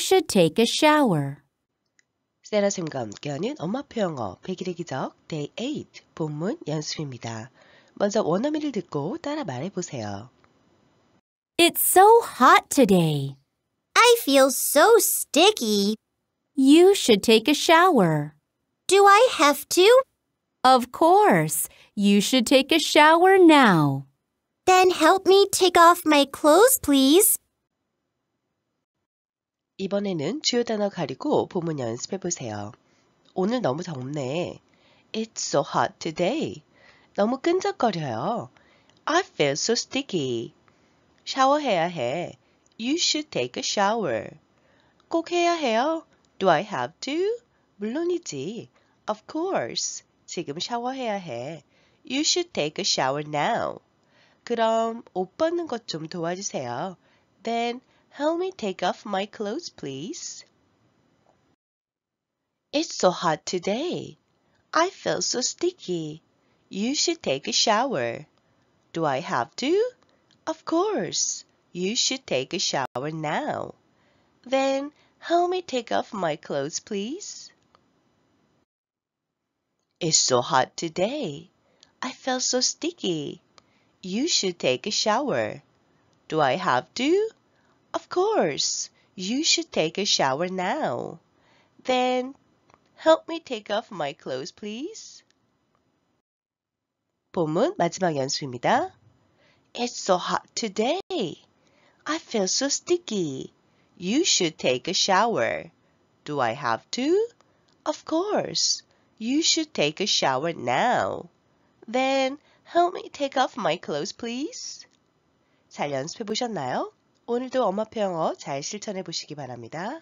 should take a shower. 세라쌤과 함께하는 엄마표 영어 100일의 기적 Day 8 본문 연습입니다. 먼저 원어민을 듣고 따라 말해보세요. It's so hot today. I feel so sticky. You should take a shower. Do I have to? Of course. You should take a shower now. Then help me take off my clothes, please. 이번에는 주요 단어 가리고 본문 연습해 보세요. 오늘 너무 덥네. It's so hot today. 너무 끈적거려요. I feel so sticky. 샤워해야 해. You should take a shower. 꼭 해야 해요. Do I have to? 물론이지. Of course. 지금 샤워해야 해. You should take a shower now. 그럼 옷 벗는 것 좀 도와주세요. Then Help me take off my clothes, please. It's so hot today. I feel so sticky. You should take a shower. Do I have to? Of course. You should take a shower now. Then help me take off my clothes, please. It's so hot today. I feel so sticky. You should take a shower. Do I have to? Of course, you should take a shower now. Then help me take off my clothes, please. 본문 마지막 연습입니다. It's so hot today. I feel so sticky. You should take a shower. Do I have to? Of course. You should take a shower now. Then help me take off my clothes, please. 잘 연습해 보셨나요? 오늘도 엄마표 영어 잘 실천해 보시기 바랍니다.